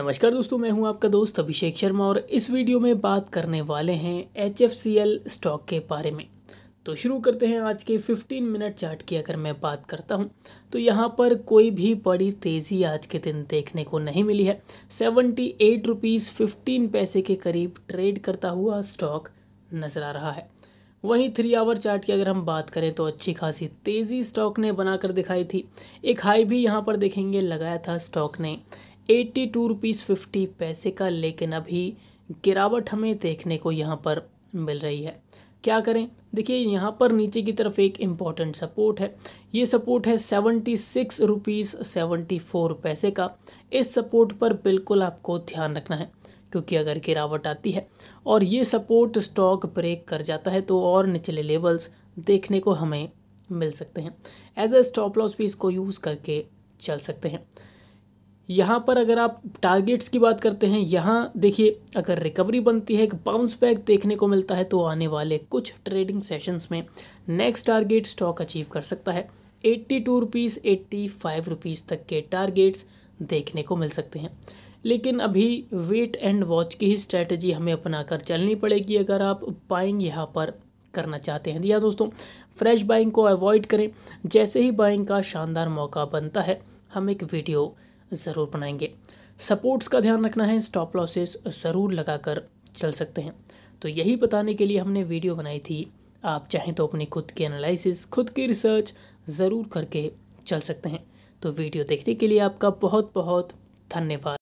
नमस्कार दोस्तों मैं हूं आपका दोस्त अभिषेक शर्मा और इस वीडियो में बात करने वाले हैं एच स्टॉक के बारे में तो शुरू करते हैं आज के 15 मिनट चार्ट की अगर मैं बात करता हूं तो यहां पर कोई भी बड़ी तेज़ी आज के दिन देखने को नहीं मिली है सेवेंटी एट रुपीज़ फिफ्टीन पैसे के करीब ट्रेड करता हुआ स्टॉक नज़र आ रहा है वहीं थ्री आवर चार्ट की अगर हम बात करें तो अच्छी खासी तेज़ी स्टॉक ने बनाकर दिखाई थी एक हाई भी यहाँ पर देखेंगे लगाया था स्टॉक ने एट्टी टू रुपीज़ फिफ्टी पैसे का लेकिन अभी गिरावट हमें देखने को यहाँ पर मिल रही है क्या करें देखिए यहाँ पर नीचे की तरफ एक इम्पॉर्टेंट सपोर्ट है ये सपोर्ट है seventy six rupees seventy four पैसे का इस सपोर्ट पर बिल्कुल आपको ध्यान रखना है क्योंकि अगर गिरावट आती है और ये सपोर्ट स्टॉक ब्रेक कर जाता है तो और निचले लेवल्स देखने को हमें मिल सकते हैं एज अ स्टॉप लॉस भी इसको यूज़ करके चल सकते हैं यहाँ पर अगर आप टारगेट्स की बात करते हैं यहाँ देखिए अगर रिकवरी बनती है एक बाउंस बैक देखने को मिलता है तो आने वाले कुछ ट्रेडिंग सेशंस में नेक्स्ट टारगेट स्टॉक अचीव कर सकता है eighty two rupees eighty five rupees तक के टारगेट्स देखने को मिल सकते हैं लेकिन अभी वेट एंड वॉच की ही स्ट्रैटेजी हमें अपना कर चलनी पड़ेगी अगर आप बाइंग यहाँ पर करना चाहते हैं या दोस्तों फ्रेश बाइंग को अवॉइड करें जैसे ही बाइंग का शानदार मौका बनता है हम एक वीडियो ज़रूर बनाएंगे सपोर्ट्स का ध्यान रखना है स्टॉप लॉसेस ज़रूर लगाकर चल सकते हैं तो यही बताने के लिए हमने वीडियो बनाई थी आप चाहें तो अपने खुद के एनालिसिस खुद की रिसर्च ज़रूर करके चल सकते हैं तो वीडियो देखने के लिए आपका बहुत बहुत धन्यवाद